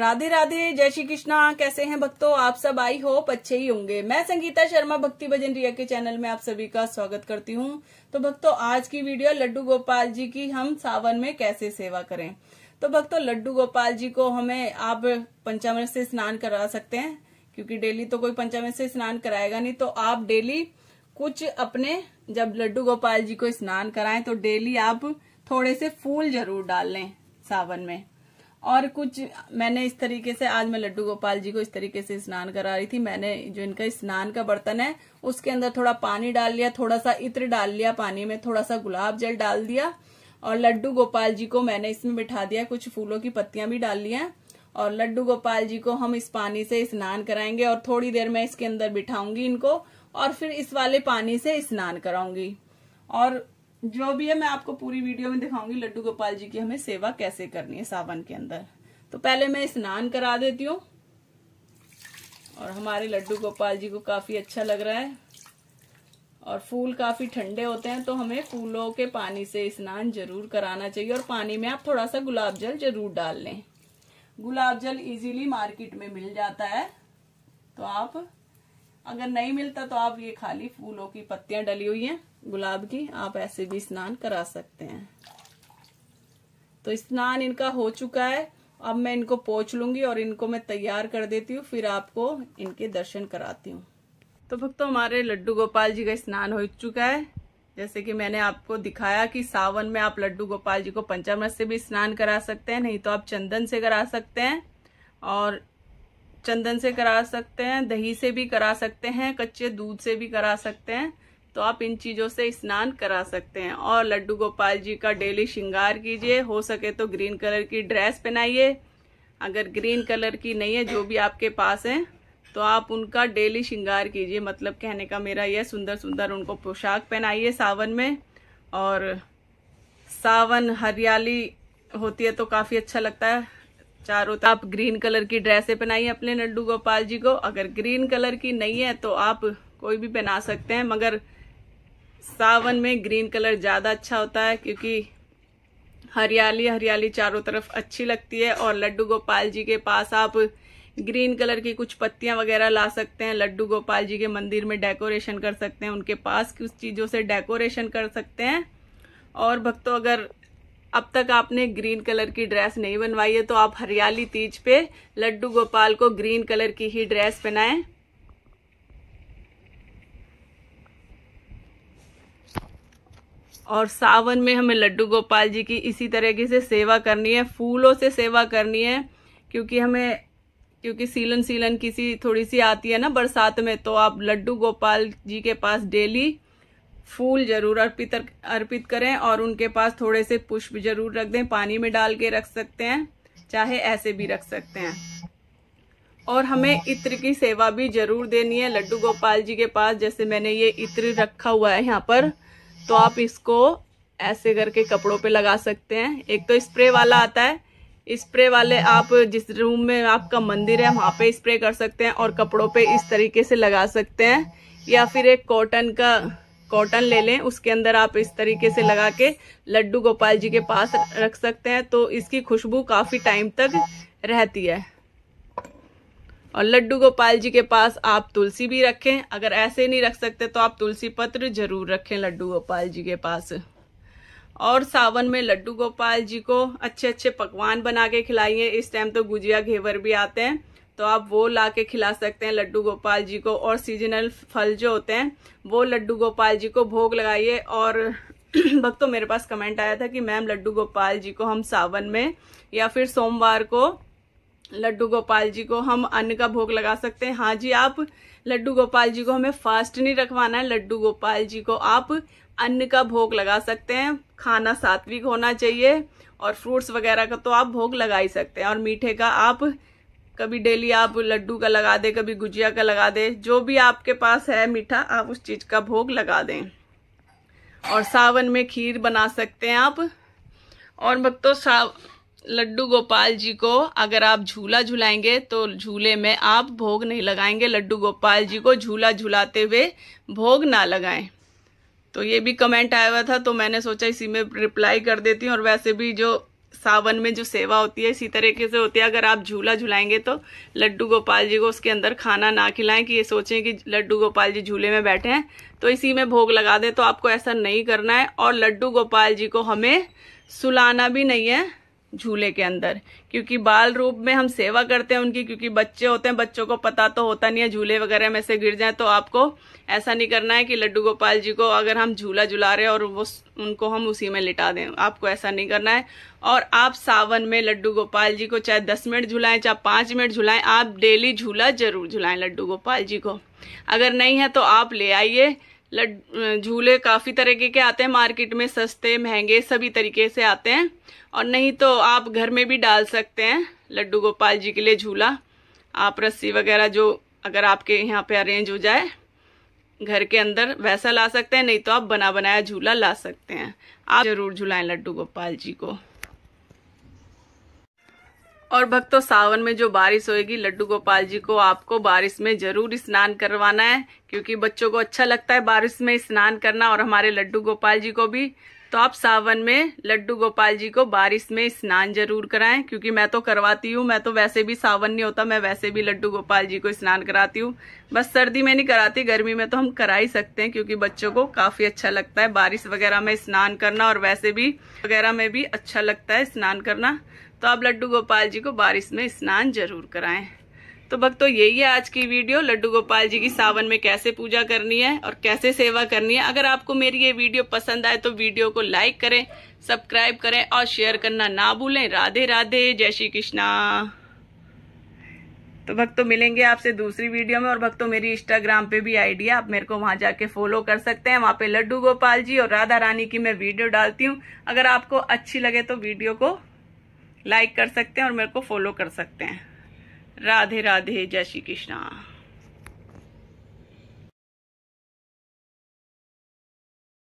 राधे राधे जय श्री कृष्णा कैसे हैं भक्तों आप सब आई होप अच्छे ही होंगे मैं संगीता शर्मा भक्ति भजन रिया के चैनल में आप सभी का स्वागत करती हूँ तो भक्तों आज की वीडियो लड्डू गोपाल जी की हम सावन में कैसे सेवा करें तो भक्तों लड्डू गोपाल जी को हमें आप पंचामृत से स्नान करा सकते हैं क्योंकि डेली तो कोई पंचामृत से स्नान कराएगा नहीं तो आप डेली कुछ अपने जब लड्डू गोपाल जी को स्नान कराएं तो डेली आप थोड़े से फूल जरूर डाल लें सावन में और कुछ मैंने इस तरीके से आज मैं लड्डू गोपाल जी को इस तरीके से स्नान करा रही थी मैंने जो इनका स्नान का बर्तन है उसके अंदर थोड़ा पानी डाल लिया थोड़ा सा इत्र डाल लिया पानी में थोड़ा सा गुलाब जल डाल दिया और लड्डू गोपाल जी को मैंने इसमें बिठा दिया कुछ फूलों की पत्तियां भी डाल ली और लड्डू गोपाल जी को हम इस पानी से स्नान कराएंगे और थोड़ी देर में इसके अंदर बिठाऊंगी इनको और फिर इस वाले पानी से स्नान कराऊंगी और जो भी है मैं आपको पूरी वीडियो में दिखाऊंगी लड्डू गोपाल जी की हमें सेवा कैसे करनी है सावन के अंदर तो पहले मैं स्नान करा देती हूँ और हमारे लड्डू गोपाल जी को काफी अच्छा लग रहा है और फूल काफी ठंडे होते हैं तो हमें फूलों के पानी से स्नान जरूर कराना चाहिए और पानी में आप थोड़ा सा गुलाब जल जरूर डाल लें गुलाब जल इजीली मार्केट में मिल जाता है तो आप अगर नहीं मिलता तो आप ये खाली फूलों की पत्तियां डली हुई हैं गुलाब की आप ऐसे भी स्नान करा सकते हैं तो स्नान इनका हो चुका है अब मैं इनको पोछ लूंगी और इनको मैं तैयार कर देती हूँ फिर आपको इनके दर्शन कराती हूँ तो भक्तों हमारे लड्डू गोपाल जी का स्नान हो चुका है जैसे कि मैंने आपको दिखाया कि सावन में आप लड्डू गोपाल जी को पंचामृत से भी स्नान करा सकते हैं नहीं तो आप चंदन से करा सकते हैं और चंदन से करा सकते हैं दही से भी करा सकते हैं कच्चे दूध से भी करा सकते हैं तो आप इन चीज़ों से स्नान करा सकते हैं और लड्डू गोपाल जी का डेली श्रृंगार कीजिए हो सके तो ग्रीन कलर की ड्रेस पहनाइए अगर ग्रीन कलर की नहीं है जो भी आपके पास है तो आप उनका डेली श्रृंगार कीजिए मतलब कहने का मेरा यह सुंदर सुंदर उनको पोशाक पहनाइए सावन में और सावन हरियाली होती है तो काफ़ी अच्छा लगता है चारों तरफ आप ग्रीन कलर की ड्रेसें पहनाइए अपने लड्डू गोपाल जी को अगर ग्रीन कलर की नहीं है तो आप कोई भी पहना सकते हैं मगर सावन में ग्रीन कलर ज़्यादा अच्छा होता है क्योंकि हरियाली हरियाली चारों तरफ अच्छी लगती है और लड्डू गोपाल जी के पास आप ग्रीन कलर की कुछ पत्तियां वगैरह ला सकते हैं लड्डू गोपाल जी के मंदिर में डेकोरेशन कर सकते हैं उनके पास कुछ चीज़ों से डेकोरेशन कर सकते हैं और भक्तों अगर अब तक आपने ग्रीन कलर की ड्रेस नहीं बनवाई है तो आप हरियाली तीज पे लड्डू गोपाल को ग्रीन कलर की ही ड्रेस पहनाएं और सावन में हमें लड्डू गोपाल जी की इसी तरीके से सेवा करनी है फूलों से सेवा करनी है क्योंकि हमें क्योंकि सीलन सीलन किसी थोड़ी सी आती है ना बरसात में तो आप लड्डू गोपाल जी के पास डेली फूल जरूर अर्पित अर्पित करें और उनके पास थोड़े से पुष्प जरूर रख दें पानी में डाल के रख सकते हैं चाहे ऐसे भी रख सकते हैं और हमें इत्र की सेवा भी जरूर देनी है लड्डू गोपाल जी के पास जैसे मैंने ये इत्र रखा हुआ है यहाँ पर तो आप इसको ऐसे करके कपड़ों पे लगा सकते हैं एक तो स्प्रे वाला आता है स्प्रे वाले आप जिस रूम में आपका मंदिर है वहाँ पे स्प्रे कर सकते हैं और कपड़ों पे इस तरीके से लगा सकते हैं या फिर एक कॉटन का कॉटन ले लें उसके अंदर आप इस तरीके से लगा के लड्डू गोपाल जी के पास रख सकते हैं तो इसकी खुशबू काफ़ी टाइम तक रहती है और लड्डू गोपाल जी के पास आप तुलसी भी रखें अगर ऐसे नहीं रख सकते तो आप तुलसी पत्र जरूर रखें लड्डू गोपाल जी के पास और सावन में लड्डू गोपाल जी को अच्छे अच्छे पकवान बना के खिलाइए इस टाइम तो गुजिया घेवर भी आते हैं तो आप वो ला के खिला सकते हैं लड्डू गोपाल जी को और सीजनल फल जो होते हैं वो लड्डू गोपाल जी को भोग लगाइए और भक्तों मेरे पास कमेंट आया था कि मैम लड्डू गोपाल जी को हम सावन में या फिर सोमवार को लड्डू गोपाल जी को हम अन्न का भोग लगा सकते हैं हाँ जी आप लड्डू गोपाल जी को हमें फास्ट नहीं रखवाना है लड्डू गोपाल जी को आप अन्न का भोग लगा सकते हैं खाना सात्विक होना चाहिए और फ्रूट्स वगैरह का तो आप भोग लगा ही सकते हैं और मीठे का आप कभी डेली आप लड्डू का लगा दे कभी गुजिया का लगा दे जो भी आपके पास है मीठा आप उस चीज़ का भोग लगा दें और सावन में खीर बना सकते हैं आप और भक्तों साव लड्डू गोपाल जी को अगर आप झूला झुलाएंगे तो झूले में आप भोग नहीं लगाएंगे लड्डू गोपाल जी को झूला झुलाते हुए भोग ना लगाएं तो ये भी कमेंट आया हुआ था तो मैंने सोचा इसी में रिप्लाई कर देती हूँ और वैसे भी जो सावन में जो सेवा होती है इसी तरीके से होती है अगर आप झूला झुलाएंगे तो लड्डू गोपाल जी को उसके अंदर खाना ना खिलाएं कि ये सोचें कि लड्डू गोपाल जी झूले में बैठे हैं तो इसी में भोग लगा दें तो आपको ऐसा नहीं करना है और लड्डू गोपाल जी को हमें सुलाना भी नहीं है झूले के अंदर क्योंकि बाल रूप में हम सेवा करते हैं उनकी क्योंकि बच्चे होते हैं बच्चों को पता तो होता नहीं है झूले वगैरह में से गिर जाए तो आपको ऐसा नहीं करना है कि लड्डू गोपाल जी को अगर हम झूला झुला रहे और वो उनको हम उसी में लिटा दें आपको ऐसा नहीं करना है और आप सावन में लड्डू गोपाल जी को चाहे दस मिनट झुलाएं चाहे पांच मिनट झुलाएं आप डेली झूला जरूर झुलाएं लड्डू गोपाल जी को अगर नहीं है तो आप ले आइए लड झूले काफ़ी तरीके के आते हैं मार्केट में सस्ते महंगे सभी तरीके से आते हैं और नहीं तो आप घर में भी डाल सकते हैं लड्डू गोपाल जी के लिए झूला आप रस्सी वगैरह जो अगर आपके यहाँ पे अरेंज हो जाए घर के अंदर वैसा ला सकते हैं नहीं तो आप बना बनाया झूला ला सकते हैं आप जरूर झूलाएं लड्डू गोपाल जी को और भक्तों सावन में जो बारिश होएगी लड्डू गोपाल जी को आपको बारिश में जरूर स्नान करवाना है क्योंकि बच्चों को अच्छा लगता है बारिश में स्नान करना और हमारे लड्डू गोपाल जी को भी तो आप सावन में लड्डू गोपाल जी को बारिश में स्नान जरूर कराएं क्योंकि मैं तो करवाती हूँ मैं तो वैसे भी सावन नहीं होता मैं वैसे भी लड्डू गोपाल जी को स्नान कराती हूँ बस सर्दी में नहीं कराती गर्मी में तो हम करा ही सकते हैं क्योंकि बच्चों को काफी अच्छा लगता है बारिश वगैरह में स्नान करना और वैसे भी वगैरह में भी अच्छा लगता है स्नान करना तो आप लड्डू गोपाल जी को बारिश में स्नान जरूर कराएं तो भक्तों यही है आज की वीडियो लड्डू गोपाल जी की सावन में कैसे पूजा करनी है और कैसे सेवा करनी है अगर आपको मेरी ये वीडियो पसंद आए तो वीडियो को लाइक करें सब्सक्राइब करें और शेयर करना ना भूलें राधे राधे जय श्री कृष्णा तो भक्तों मिलेंगे आपसे दूसरी वीडियो में और भक्तों मेरी इंस्टाग्राम पे भी आईडी है आप मेरे को वहां जाके फॉलो कर सकते हैं वहां पे लड्डू गोपाल जी और राधा रानी की मैं वीडियो डालती हूँ अगर आपको अच्छी लगे तो वीडियो को लाइक कर सकते हैं और मेरे को फॉलो कर सकते हैं राधे राधे जय श्री कृष्णा